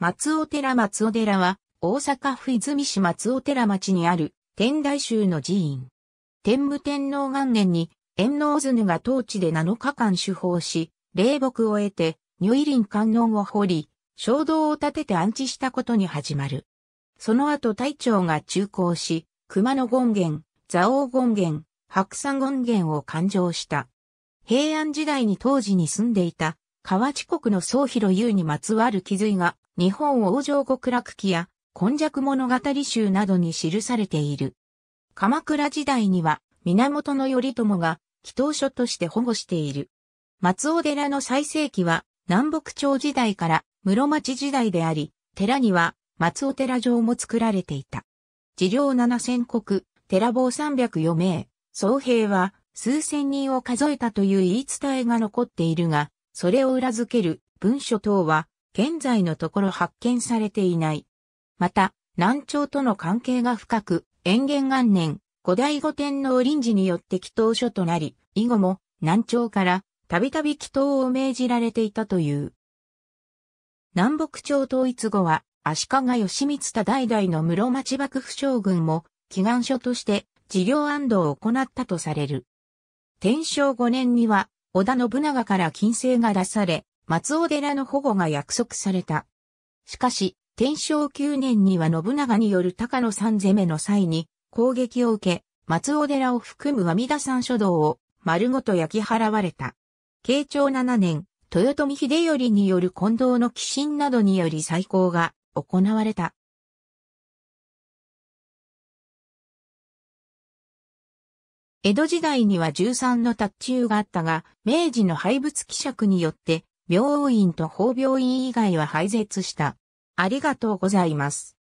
松尾寺松尾寺は、大阪府泉市松尾寺町にある、天台宗の寺院。天武天皇元年に、天王図が当地で7日間守法し、霊木を得て、如意林観音を掘り、衝動を立てて安置したことに始まる。その後隊長が中高し、熊野権現、蔵王権現、白山権現を勘定した。平安時代に当時に住んでいた、河内国の総広優にまつわる気づいが日本王城極楽記や、今昔物語集などに記されている。鎌倉時代には、源頼朝が、祈祷書として保護している。松尾寺の最盛期は、南北朝時代から室町時代であり、寺には松尾寺城も作られていた。治療七千国、寺坊三百余名、総兵は数千人を数えたという言い伝えが残っているが、それを裏付ける文書等は現在のところ発見されていない。また、南朝との関係が深く、延元元年、後醍醐天皇臨時によって祈祷所となり、以後も南朝からたびたび祈祷を命じられていたという。南北朝統一後は、足利義満田代々の室町幕府将軍も、祈願所として事業安堵を行ったとされる。天正五年には、織田信長から金星が出され、松尾寺の保護が約束された。しかし、天正9年には信長による高野山攻めの際に攻撃を受け、松尾寺を含む阿弥陀山書道を丸ごと焼き払われた。慶長7年、豊臣秀頼による近藤の寄進などにより再興が行われた。江戸時代には13の達中があったが、明治の廃仏希釈によって病院と法病院以外は廃絶した。ありがとうございます。